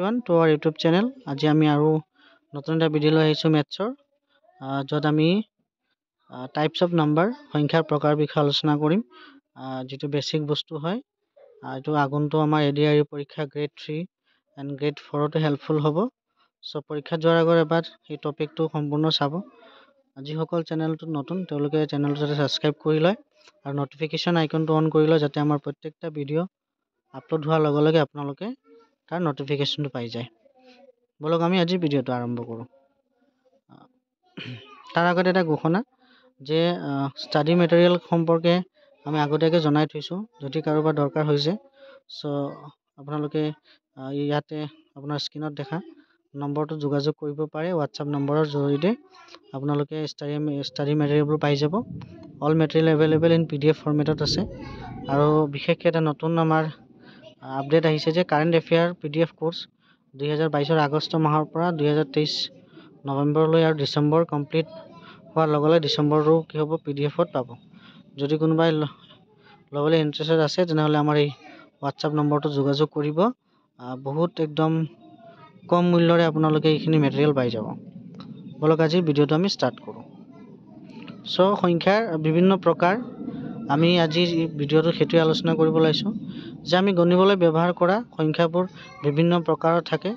ইমান to R YouTube channel আজি আমি আৰু নতুন এটা ভিডিঅ' লৈ আহিছোঁ মেথছৰ য'ত আমি টাইপছ অফ নাম্বাৰ সংখ্যাৰ প্ৰকাৰ বিষয়ে আলোচনা কৰিম ah, যিটো বেচিক বস্তু হয় ah, এইটো আগন্তু আমাৰ এ ডি আৰ ইউ পৰীক্ষা গ্ৰেড থ্ৰী এণ্ড গ্ৰেড ফ'ৰতো হেল্পফুল হ'ব চ' পৰীক্ষাত যোৱাৰ আগত এবাৰ সেই টপিকটো সম্পূৰ্ণ চাব যিসকল চেনেলটোত নতুন তেওঁলোকে চেনেলটো যাতে ছাবস্ক্ৰাইব কৰি লয় আৰু নটিফিকেশ্যন আইকনটো অন কৰি লয় যাতে আমাৰ প্ৰত্যেকটা ভিডিঅ' আপলোড হোৱাৰ লগে লগে আপোনালোকে তাৰ নটিফিকেশ্যনটো পাই যায় বলক আমি আজি ভিডিঅ'টো আৰম্ভ কৰোঁ তাৰ আগতে এটা ঘোষণা যে ষ্টাডি মেটেৰিয়েল সম্পৰ্কে আমি আগতীয়াকৈ জনাই থৈছোঁ যদি কাৰোবাৰ দৰকাৰ হৈছে চ' আপোনালোকে ইয়াতে আপোনাৰ স্ক্ৰীণত দেখা নম্বৰটো যোগাযোগ কৰিব পাৰে হোৱাটছআপ নম্বৰৰ জৰিয়তে আপোনালোকে ষ্টাডি ষ্টাডি মেটেৰিয়েলবোৰ পাই যাব all material available in P D F ফৰ্মেটত আছে আৰু বিশেষকৈ এটা নতুন আমাৰ আপডেট আহিছে যে current affair P D F course দুহেজাৰ বাইছৰ আগষ্ট মাহৰ পৰা দুহেজাৰ তেইছ নৱেম্বৰলৈ আৰু ডিচেম্বৰ কমপ্লিট হোৱাৰ লগে লগে ডিচেম্বৰটো কি হ'ব পি ডি এফত পাব যদি কোনোবাই ল'বলৈ ইণ্টাৰেষ্টেড আছে তেনেহ'লে আমাৰ এই হোৱাটছআপ নম্বৰটো যোগাযোগ কৰিব বহুত একদম কম মূল্যৰে আপোনালোকে এইখিনি মেটেৰিয়েল পাই যাব বলক আজি ভিডিঅ'টো আমি ষ্টাৰ্ট কৰোঁ চ' সংখ্যাৰ বিভিন্ন প্ৰকাৰ আমি আজি ভিডিঅ'টো সেইটোৱে আলোচনা কৰিব ওলাইছোঁ যে আমি গণিবলৈ ব্যৱহাৰ কৰা সংখ্যাবোৰ বিভিন্ন প্ৰকাৰৰ থাকে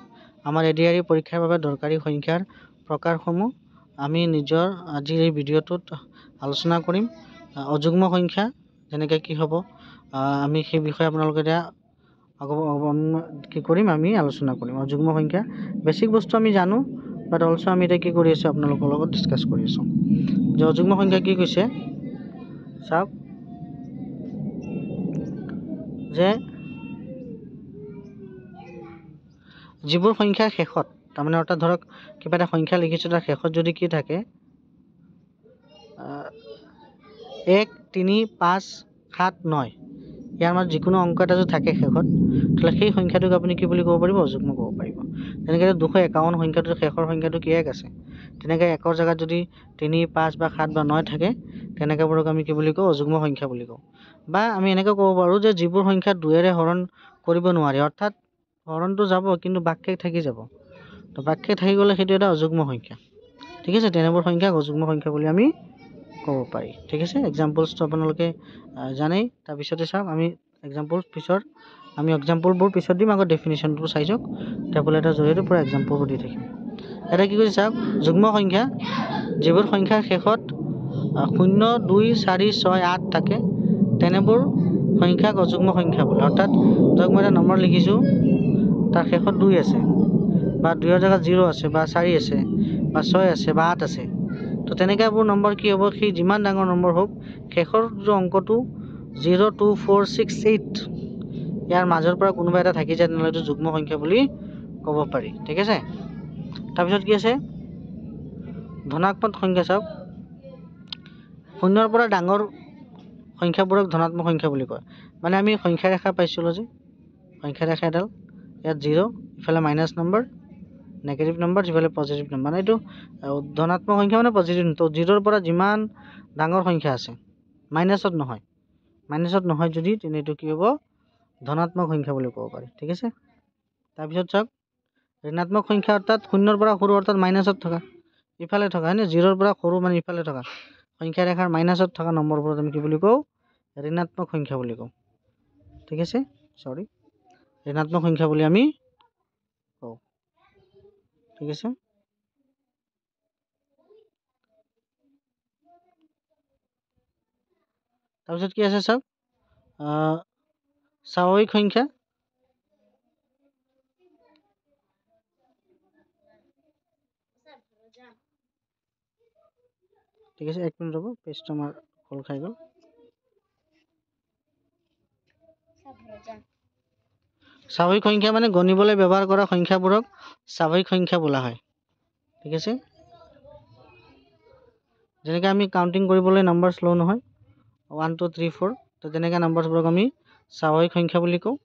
আমাৰ এ ডি আৰ ই পৰীক্ষাৰ বাবে দৰকাৰী সংখ্যাৰ প্ৰকাৰসমূহ আমি নিজৰ আজিৰ এই ভিডিঅ'টোত আলোচনা কৰিম অযুগ্ম সংখ্যা যেনেকৈ কি হ'ব আমি সেই বিষয়ে আপোনালোকে এতিয়া কি কৰিম আমি আলোচনা কৰিম অযুগ্ম সংখ্যা বেছিক বস্তু আমি জানো বাট অলছ' আমি এতিয়া কি কৰি আছোঁ আপোনালোকৰ লগত ডিছকাছ কৰি আছোঁ যে অযুগ্ম সংখ্যা কি কৈছে চাওক যে যিবোৰ সংখ্যাৰ শেষত তাৰমানে অৰ্থাৎ ধৰক কিবা এটা সংখ্যা লিখিছোঁ তাৰ শেষত যদি কি থাকে এক তিনি পাঁচ সাত ন ইয়াৰ মাজত যিকোনো অংক এটা যদি থাকে শেষত তেতিয়াহ'লে সেই সংখ্যাটোক আপুনি কি বুলি ক'ব পাৰিব যুগ্ম ক'ব পাৰিব তেনেকৈ দুশ একাৱন্ন সংখ্যাটোৰ শেষৰ সংখ্যাটো কি এক আছে তেনেকৈ একৰ জেগাত যদি তিনি পাঁচ বা সাত বা ন থাকে বোৰক আমি কি বুলি কওঁ অযুগ্ম সংখ্যা বুলি কওঁ বা আমি এনেকৈ ক'ব পাৰোঁ যে যিবোৰ সংখ্যা দুয়েৰে হৰণ কৰিব নোৱাৰি অৰ্থাৎ হৰণটো যাব কিন্তু বাক্যে থাকি যাব তো বাক্যে থাকি গ'লে সেইটো এটা অযুগ্ম সংখ্যা ঠিক আছে তেনেবোৰ সংখ্যাক অযুগ্ম সংখ্যা বুলি আমি ক'ব পাৰি ঠিক আছে এক্সাম্পলছটো আপোনালোকে জানেই তাৰপিছতে চাম আমি এক্সাম্পলছ পিছৰ আমি এক্সাম্পলবোৰ পিছত দিম আগত ডেফিনেশ্যনটো চাই যাওক টেবুল এটাৰ জৰিয়তে পূৰা এক্সাম্পলবোৰ দি থাকিম এটা কি কৈছে চাওক যুগ্ম সংখ্যা যিবোৰ সংখ্যাৰ শেষত শূন্য দুই চাৰি ছয় আঠ থাকে তেনেবোৰ সংখ্যাক অযুগ্ম সংখ্যা বোলে অৰ্থাৎ ধৰক মই এটা নম্বৰ লিখিছোঁ তাৰ শেষত দুই আছে বা দুইৰ জেগাত জিৰ' আছে বা চাৰি আছে বা ছয় আছে বা আঠ আছে তো তেনেকুৱাবোৰ নম্বৰ কি হ'ব সেই যিমান ডাঙৰ নম্বৰ হওক শেষৰ যিটো অংকটো zero' two four six eight ইয়াৰ মাজৰ পৰা কোনোবা এটা থাকি যায় তেনেহ'লে এইটো যুগ্ম সংখ্যা বুলি ক'ব পাৰি ঠিক আছে তাৰপিছত কি আছে ধনাত্মক সংখ্যা চাওক শূন্যৰ পৰা ডাঙৰ সংখ্যাবোৰক ধনাত্মক সংখ্যা বুলি কয় মানে আমি সংখ্যা ৰেখা পাইছিলোঁ যে সংখ্যা ৰেখা এডাল ইয়াত জিৰ' ইফালে মাইনাছ নম্বৰ নেগেটিভ নম্বৰ যিফালে পজিটিভ নম্বৰ মানে এইটো ধনাত্মক সংখ্যা মানে পজিটিভ ত' জিৰ'ৰ পৰা যিমান ডাঙৰ সংখ্যা আছে মাইনাছত নহয় মাইনাছত নহয় যদি তেনে এইটো কি হ'ব ধনাত্মক সংখ্যা বুলি ক'ব পাৰি ঠিক আছে তাৰপিছত চাওক ঋণাত্মক সংখ্যা অৰ্থাৎ শূন্যৰ পৰা সৰু অৰ্থাৎ মাইনাছত থকা ইফালে থকা হয়নে জিৰ'ৰ পৰা সৰু মানে ইফালে থকা সংখ্যা ৰেখাৰ মাইনাছত থকা নম্বৰবোৰত আমি কি বুলি কওঁ ঋণাত্মক সংখ্যা বুলি কওঁ ঠিক আছে চৰি ঋণাত্মক সংখ্যা বুলি আমি কওঁ ঠিক আছে তাৰপিছত কি আছে চাওক স্বাভাৱিক সংখ্যা ঠিক আছে এক মিনিট ৰব পেষ্টটো আমাৰ খোল খাই গ'ল স্বাভাৱিক সংখ্যা মানে গণিবলৈ ব্যৱহাৰ কৰা সংখ্যাবোৰক স্বাভাৱিক সংখ্যা বোলা হয় ঠিক আছে যেনেকৈ আমি কাউণ্টিং কৰিবলৈ নাম্বাৰস লো নহয় ওৱান টু থ্ৰী ফ'ৰ তো তেনেকৈ নাম্বাৰসবৰ আমি স্বাভাৱিক সংখ্যা বুলি কওঁ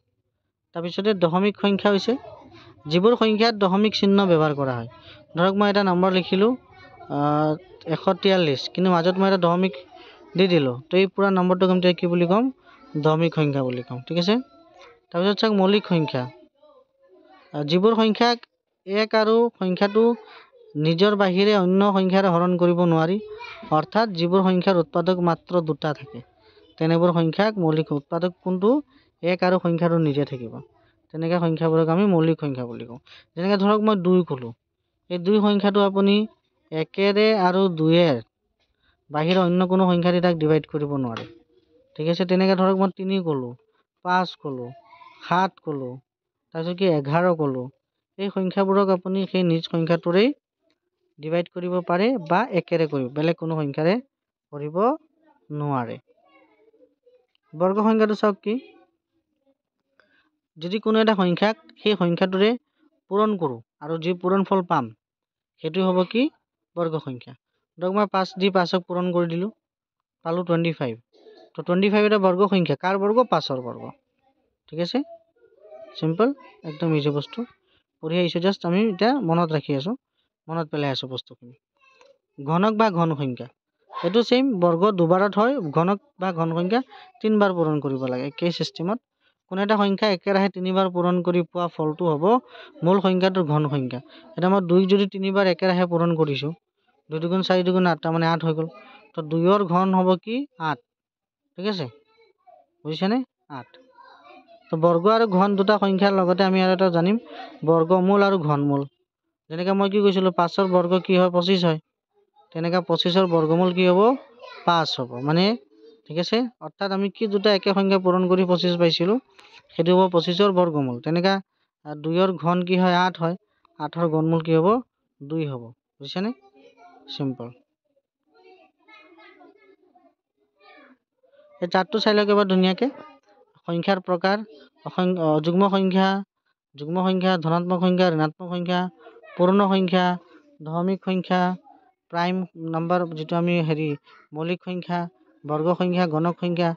তাৰপিছতে দশমিক সংখ্যা হৈছে যিবোৰ সংখ্যাত দশমিক চিহ্ন ব্যৱহাৰ কৰা হয় ধৰক মই এটা নম্বৰ লিখিলোঁ এশ তিয়াল্লিছ কিন্তু মাজত মই এটা দশমিক দি দিলোঁ তো এই পুৰা নম্বৰটোক আমি কি বুলি ক'ম দশমিক সংখ্যা বুলি ক'ম ঠিক আছে তাৰপিছত চাওক মৌলিক সংখ্যা যিবোৰ সংখ্যাক এক আৰু সংখ্যাটো নিজৰ বাহিৰে অন্য সংখ্যাৰে হৰণ কৰিব নোৱাৰি অৰ্থাৎ যিবোৰ সংখ্যাৰ উৎপাদক মাত্ৰ দুটা থাকে তেনেবোৰ সংখ্যাক মৌলিক উৎপাদক কোনটো এক আৰু সংখ্যাটো নিজে থাকিব তেনেকৈ সংখ্যাবোৰক আমি মৌলিক সংখ্যা বুলি কওঁ যেনেকৈ ধৰক মই দুই ক'লোঁ এই দুই সংখ্যাটো আপুনি একেৰে আৰু দুইৰে বাহিৰৰ অন্য কোনো সংখ্যাদি তাক ডিভাইড কৰিব নোৱাৰে ঠিক আছে তেনেকৈ ধৰক মই তিনি ক'লোঁ পাঁচ ক'লোঁ সাত ক'লোঁ তাৰপিছত কি এঘাৰ ক'লোঁ এই সংখ্যাবোৰক আপুনি সেই নিজ সংখ্যাটোৰেই ডিভাইড কৰিব পাৰে বা একেৰে কৰিব বেলেগ কোনো সংখ্যাৰে কৰিব নোৱাৰে বৰ্গ সংখ্যাটো চাওক কি যদি কোনো এটা সংখ্যাক সেই সংখ্যাটোৰে পূৰণ কৰোঁ আৰু যি পূৰণ ফল পাম সেইটো হ'ব কি বৰ্গ সংখ্যা ধৰক মই পাঁচ দি পাঁচক পূৰণ কৰি দিলোঁ পালোঁ টুৱেণ্টি ফাইভ তো টুৱেণ্টি ফাইভ এটা বৰ্গ সংখ্যা কাৰ বৰ্গ পাঁচৰ বৰ্গ ঠিক আছে চিম্পল একদম ইজি বস্তু পঢ়ি আহিছোঁ জাষ্ট আমি এতিয়া মনত ৰাখি আছোঁ মনত পেলাই আছোঁ বস্তুখিনি ঘনক বা ঘন সংখ্যা এইটো চেম বৰ্গ দুবাৰত হয় ঘনক বা ঘন সংখ্যা তিনিবাৰ পূৰণ কৰিব লাগে একে চিষ্টেমত কোনো এটা সংখ্যা একেৰাহে তিনিবাৰ পূৰণ কৰি পোৱা ফলটো হ'ব মূল সংখ্যাটোৰ ঘন সংখ্যা এতিয়া মই দুই যদি তিনিবাৰ একেৰাহে পূৰণ কৰিছোঁ দুই দুগুণ চাৰি দুগুণ আঠ তাৰমানে আঠ হৈ গ'ল তো দুইৰ ঘন হ'ব কি আঠ ঠিক আছে বুজিছেনে আঠ তো বৰ্গ আৰু ঘন দুটা সংখ্যাৰ লগতে আমি আৰু এটা জানিম বৰ্গমূল আৰু ঘনমূল যেনেকৈ মই কি কৈছিলোঁ পাঁচৰ বৰ্গ কি হয় পঁচিছ হয় তেনেকৈ পঁচিছৰ বৰ্গমূল কি হ'ব পাঁচ হ'ব মানে ঠিক আছে অৰ্থাৎ আমি কি দুটা একে সংখ্যা পূৰণ কৰি পঁচিছ পাইছিলোঁ সেইটো হ'ব পঁচিছৰ বৰ্গমূল তেনেকৈ দুইৰ ঘন কি হয় আঠ হয় আঠৰ ঘনমূল কি হ'ব দুই হ'ব বুজিছেনে চিম্পল এই চাৰ্টটো চাই লওক এবাৰ ধুনীয়াকৈ সংখ্যাৰ প্ৰকাৰ অসং অযুগ্ম সংখ্যা যুগ্ম সংখ্যা ধনাত্মক সংখ্যা ঋণাত্মক সংখ্যা পূৰ্ণ সংখ্যা ধমিক সংখ্যা প্ৰাইম নাম্বাৰ যিটো আমি হেৰি মৌলিক সংখ্যা বৰ্গ সংখ্যা গণক সংখ্যা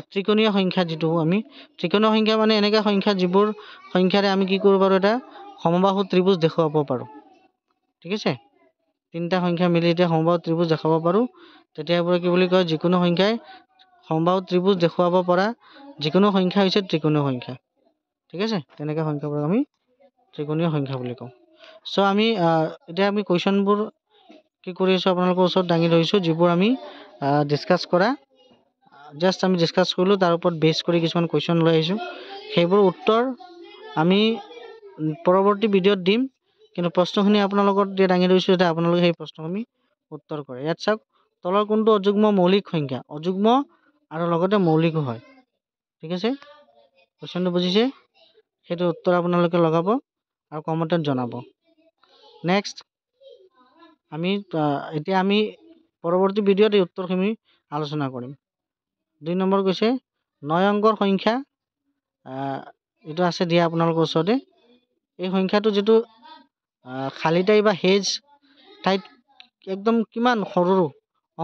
আৰু ত্ৰিকোণীয় সংখ্যা যিটো আমি ত্ৰিকোণীয় সংখ্যা মানে এনেকুৱা সংখ্যা যিবোৰ সংখ্যাৰে আমি কি কৰিব পাৰোঁ এটা সমবাহু ত্ৰিভুজ দেখুৱাব পাৰোঁ ঠিক আছে তিনিটা সংখ্যা মিলি এতিয়া সমবাহু ত্ৰিভুজ দেখাব পাৰোঁ তেতিয়া কি বুলি কয় যিকোনো সংখ্যাই সমবাহু ত্ৰিভুজ দেখুৱাব পৰা যিকোনো সংখ্যা হৈছে ত্ৰিকোণীয় সংখ্যা ঠিক আছে তেনেকুৱা সংখ্যাবোৰক আমি ত্ৰিকোণীয় সংখ্যা বুলি কওঁ চ' আমি এতিয়া আমি কুৱেশ্যনবোৰ কি কৰি আছোঁ আপোনালোকৰ ওচৰত দাঙি ধৰিছোঁ যিবোৰ আমি ডিছকাছ কৰা জাষ্ট আমি ডিছকাছ কৰিলোঁ তাৰ ওপৰত বেছ কৰি কিছুমান কুৱেশ্যন লৈ আহিছোঁ সেইবোৰ উত্তৰ আমি পৰৱৰ্তী ভিডিঅ'ত দিম কিন্তু প্ৰশ্নখিনি আপোনালোকৰ যে দাঙি ধৰিছোঁ যাতে আপোনালোকে সেই প্ৰশ্নখিনি উত্তৰ কৰে ইয়াত চাওক তলৰ কোনটো অযুগ্ম মৌলিক সংখ্যা অযুগ্ম আৰু লগতে মৌলিকো হয় ঠিক আছে কুৱেশ্যনটো বুজিছে সেইটো উত্তৰ আপোনালোকে লগাব আৰু কমেণ্টত জনাব নেক্সট আমি এতিয়া আমি পৰৱৰ্তী ভিডিঅ'ত এই উত্তৰখিনি আলোচনা কৰিম দুই নম্বৰ কৈছে নয় অংকৰ সংখ্যা এইটো আছে দিয়া আপোনালোকৰ ওচৰতে এই সংখ্যাটো যিটো খালী ঠাই বা সেজ ঠাইত একদম কিমান সৰু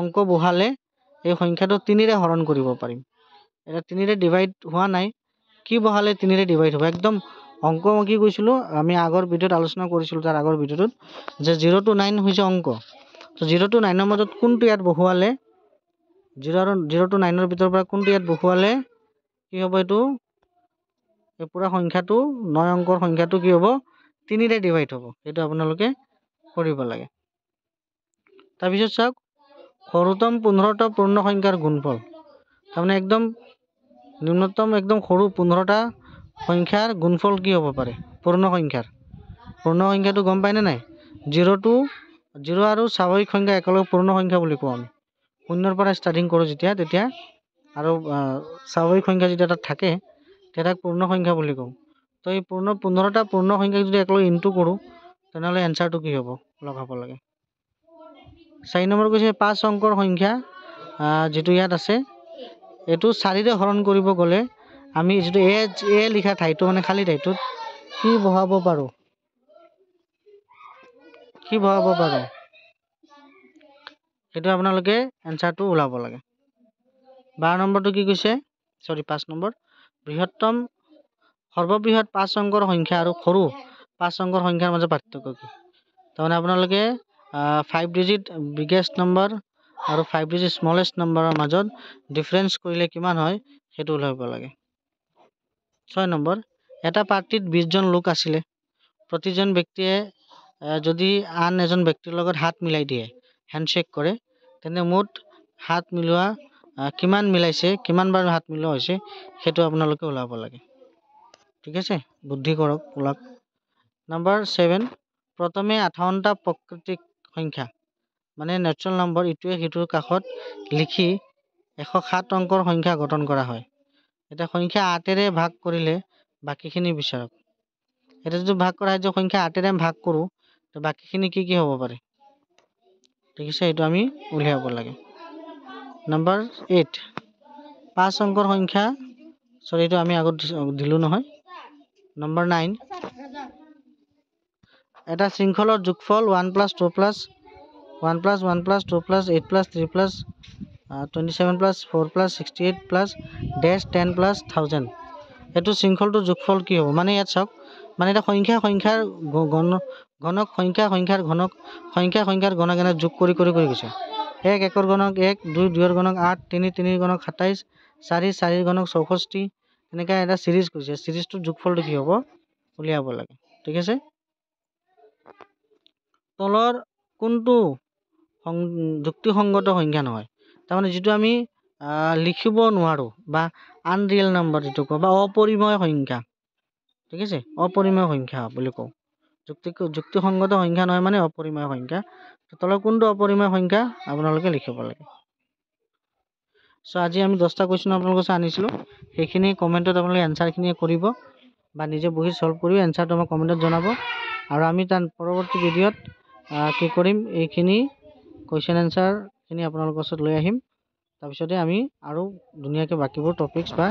অংক বহালে এই সংখ্যাটো তিনিৰে হৰণ কৰিব পাৰিম এতিয়া তিনিৰে ডিভাইড হোৱা নাই কি বহালে তিনিৰে ডিভাইড হ'ব একদম অংক মই কি কৈছিলোঁ আমি আগৰ ভিডিঅ'ত আলোচনা কৰিছিলোঁ তাৰ আগৰ ভিডিঅ'টোত যে জিৰ' টু নাইন হৈছে অংক তো জিৰ' টু নাইনৰ মাজত কোনটো ইয়াত বহুৱালে জিৰ' আৰু জিৰ' টু নাইনৰ ভিতৰৰ পৰা কোনটো ইয়াত বহুৱালে কি হ'ব এইটো এই পূৰা সংখ্যাটো নয় অংকৰ সংখ্যাটো কি হ'ব তিনিৰে ডিভাইড হ'ব সেইটো আপোনালোকে কৰিব লাগে তাৰপিছত চাওক সৰুতম পোন্ধৰটা পূৰ্ণ সংখ্যাৰ গুণফল তাৰমানে একদম ন্যূনতম একদম সৰু পোন্ধৰটা সংখ্যাৰ গুণফল কি হ'ব পাৰে পূৰ্ণ সংখ্যাৰ পূৰ্ণ সংখ্যাটো গম পাইনে নাই জিৰ'টো জিৰ' আৰু স্বাভাৱিক সংখ্যা একেলগে পূৰ্ণ সংখ্যা বুলি কওঁ আমি শূন্যৰ পৰা ষ্টাৰ্টিং কৰোঁ যেতিয়া তেতিয়া আৰু স্বাভাৱিক সংখ্যা যেতিয়া তাত থাকে তেতিয়া তাক পূৰ্ণ সংখ্যা বুলি কওঁ তো এই পূৰ্ণ পোন্ধৰটা পূৰ্ণ সংখ্যাক যদি একেলগে ইনটো কৰোঁ তেনেহ'লে এনচাৰটো কি হ'ব লগ হ'ব লাগে চাৰি নম্বৰ কৈছে পাঁচ অংকৰ সংখ্যা যিটো ইয়াত আছে এইটো চাৰিৰে হৰণ কৰিব গ'লে আমি যিটো এ এ লিখা ঠাইটো মানে খালী ঠাইটোত কি বহাব পাৰোঁ কি বহাব পাৰোঁ সেইটো আপোনালোকে এনচাৰটো ওলাব লাগে বাৰ নম্বৰটো কি কৈছে চৰি পাঁচ নম্বৰ বৃহত্তম সৰ্ববৃহৎ পাঁচ অংকৰ সংখ্যা আৰু সৰু পাঁচ অংকৰ সংখ্যাৰ মাজত পাৰ্থক্য কি তাৰমানে আপোনালোকে ফাইভ ডিজিট বিগেষ্ট নম্বৰ আৰু ফাইভ ডিজিট স্মলেষ্ট নম্বৰৰ মাজত ডিফাৰেঞ্চ কৰিলে কিমান হয় সেইটো ওলাব লাগে ছয় নম্বৰ এটা পাৰ্টিত বিছজন লোক আছিলে প্ৰতিজন ব্যক্তিয়ে যদি আন এজন ব্যক্তিৰ লগত হাত মিলাই দিয়ে হেণ্ডশ্বেক কৰে তেন্তে মুঠ হাত মিলোৱা কিমান মিলাইছে কিমান বাৰ হাত মিলোৱা হৈছে সেইটো আপোনালোকে ওলাব লাগে ঠিক আছে বুদ্ধি কৰক ওলাওক নম্বৰ ছেভেন প্ৰথমে আঠাৱন্নটা প্ৰকৃতিক সংখ্যা মানে নেচুৰেল নম্বৰ ইটোৱে সিটোৰ কাষত লিখি এশ সাত অংকৰ সংখ্যা গঠন কৰা হয় এতিয়া সংখ্যা আঠেৰে ভাগ কৰিলে বাকীখিনি বিচাৰক এতিয়া যদি ভাগ কৰা যায় সংখ্যা আঠেৰে ভাগ কৰোঁ তো বাকীখিনি কি কি হ'ব পাৰে ঠিক আছে এইটো আমি উলিয়াব লাগে নম্বৰ এইট পাঁচ অংকৰ সংখ্যা চৰি এইটো আমি আগত দিলোঁ নহয় নম্বৰ নাইন এটা শৃংখলৰ যোগফল one plus two plus one plus one plus two plus eight plus three plus twenty seven plus four plus sixty eight plus dash ten plus thousand এইটো শৃংখলটো যোগফল কি হ'ব মানে ইয়াত চাওক মানে এটা সংখ্যা সংখ্যাৰ গণক সংখ্যা সংখ্যাৰ ঘনক সংখ্যা সংখ্যাৰ গণক এনে যোগ কৰি কৰি কৰি গৈছে এক একৰ গণক এক দুই দুইৰ গণক আঠ তিনি তিনিৰ গণক সাতাইছ চাৰি চাৰিৰ গণক চৌষষ্ঠি এনেকৈ এটা ছিৰিজ কৰিছে ছিৰিজটোৰ যোগফলটো কি হ'ব উলিয়াব লাগে ঠিক আছে তলৰ কোনটো সং যুক্তিসংগত সংখ্যা নহয় তাৰমানে যিটো আমি লিখিব নোৱাৰোঁ বা আনৰিয়েল নাম্বাৰ যিটো কওঁ বা অপৰিময় সংখ্যা ঠিক আছে অপৰিময় সংখ্যা বুলি কওঁ যুক্তি যুক্তিসংগত সংখ্যা নহয় মানে অপৰিময় সংখ্যা তলত কোনটো অপৰিময় সংখ্যা আপোনালোকে লিখিব লাগে চ' আজি আমি দহটা কুৱেশ্যন আপোনালোকৰ ওচৰত আনিছিলোঁ সেইখিনি কমেণ্টত আপোনালোকে এনচাৰখিনিয়ে কৰিব বা নিজে বহি চল্ভ কৰিব এনচাৰটো আমাক কমেণ্টত জনাব আৰু আমি তাৰ পৰৱৰ্তী ভিডিঅ'ত কি কৰিম এইখিনি কুৱেশ্যন এনচাৰ সেইখিনি আপোনালোকৰ ওচৰত লৈ আহিম তাৰপিছতে আমি আৰু ধুনীয়াকৈ বাকীবোৰ টপিকছ বা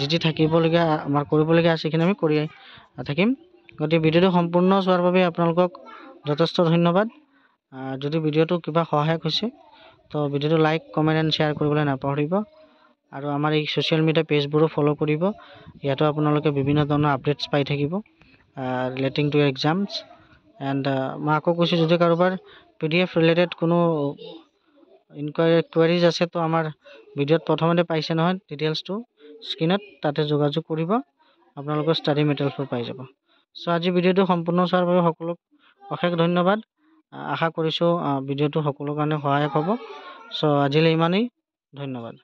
যি যি থাকিবলগীয়া আমাৰ কৰিবলগীয়া আছে সেইখিনি আমি কৰি থাকিম গতিকে ভিডিঅ'টো সম্পূৰ্ণ চোৱাৰ বাবে আপোনালোকক যথেষ্ট ধন্যবাদ যদি ভিডিঅ'টো কিবা সহায়ক হৈছে তো ভিডিঅ'টো লাইক কমেণ্ট এণ্ড শ্বেয়াৰ কৰিবলৈ নাপাহৰিব আৰু আমাৰ এই ছ'চিয়েল মিডিয়া পেজবোৰো ফ'ল' কৰিব ইয়াতো আপোনালোকে বিভিন্ন ধৰণৰ আপডেটছ পাই থাকিব relating to exams and uh, মই আকৌ কৈছোঁ যদি কাৰোবাৰ পি ডি এফ ৰিলেটেড কোনো ইনকুৱাৰী কুৱেৰিজ আছে তো আমাৰ ভিডিঅ'ত প্ৰথমতে পাইছে নহয় ডিটেইলছটো স্ক্ৰীণত তাতে যোগাযোগ কৰিব আপোনালোকৰ ষ্টাডি মেটেৰিয়েলছবোৰ পাই যাব চ' আজি ভিডিঅ'টো সম্পূৰ্ণ চোৱাৰ বাবে সকলোক অশেষ ধন্যবাদ আশা কৰিছোঁ ভিডিঅ'টো সকলোৰ কাৰণে সহায়ক হ'ব চ' আজিলৈ ইমানেই ধন্যবাদ